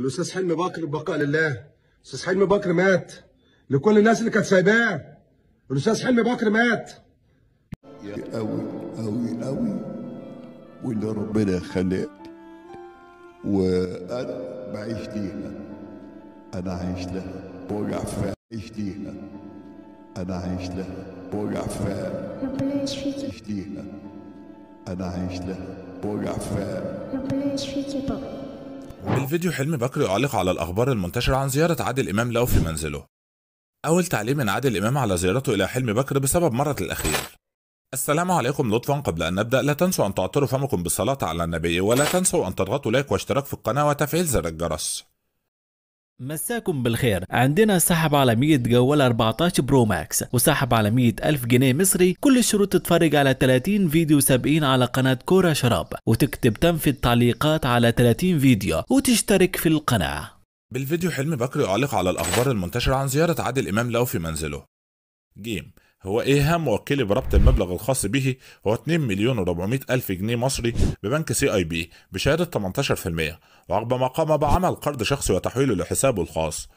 الاستاذ حلمي بكر بقاء لله الاستاذ حلمي بكر مات لكل الناس اللي كانت سايباه الاستاذ حلمي بكر مات قوي قوي قوي واللي ربنا خلق وانا بعيش ليها انا عايش لها بوجع فيها عيش ليها انا عايش لها بوجع فيها ربنا يشفيك عيش ليها انا عايش لها بوجع فيها ربنا يشفيك يا بابا الفيديو حلمي بكر يعلق على الأخبار المنتشرة عن زيارة عادل إمام له في منزله أول تعليق من عادل إمام على زيارته إلى حلمي بكر بسبب مرض الأخير السلام عليكم لطفا قبل أن نبدأ لا تنسوا أن تعطروا فمكم بالصلاة على النبي ولا تنسوا أن تضغطوا لايك واشتراك في القناة وتفعيل زر الجرس مساكم بالخير عندنا سحب على 100 جوال 14 برو ماكس وسحب على 100 ألف جنيه مصري كل الشروط تتفرج على 30 فيديو سابقين على قناة كورة شراب وتكتب تم في التعليقات على 30 فيديو وتشترك في القناة بالفيديو حلمي بكر يعلق على الأخبار المنتشرة عن زيارة عادل إمام لو في منزله جيم هو ايه هم بربط المبلغ الخاص به هو 2 مليون و400 الف جنيه مصري ببنك سي اي بي بشهاده 18% وعقب ما قام بعمل قرض شخصي وتحويله لحسابه الخاص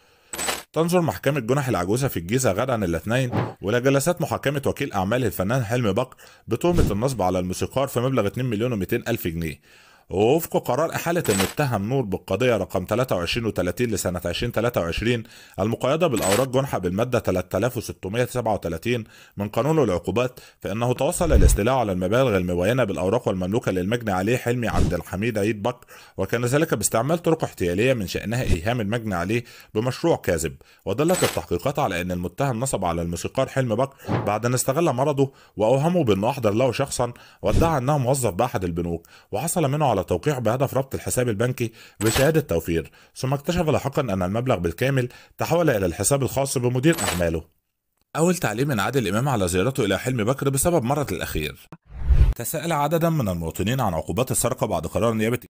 تنظر محكمة جنح العجوزة في الجيزة غدا الاثنين ولا جلسات محاكمة وكيل أعمال الفنان حلمي بكر بتهمة النصب على الموسيقار في مبلغ 2 مليون و200 ألف جنيه ووفق قرار إحالة المتهم نور بالقضية رقم 23 و30 لسنة 2023 المقيدة بالأوراق جنحة بالمادة 3637 من قانون العقوبات فإنه توصل الاستيلاء على المبالغ المباينة بالأوراق والمملوكة للمجني عليه حلمي عبد الحميد عيد بكر وكان ذلك باستعمال طرق احتيالية من شأنها إيهام المجني عليه بمشروع كاذب ودلت التحقيقات على أن المتهم نصب على الموسيقار حلم بكر بعد أن استغل مرضه وأوهمه بأنه أحضر له شخصا وادعى أنه موظف بأحد البنوك وحصل منه على توقيع بهدف ربط الحساب البنكي بشهادة توفير ثم اكتشف لاحقا أن المبلغ بالكامل تحول إلى الحساب الخاص بمدير أعماله أول تعليم من عادل إمام على زيارته إلى حلم بكر بسبب مرة الأخير تساءل عددا من المواطنين عن عقوبات السرقة بعد قرار نيابة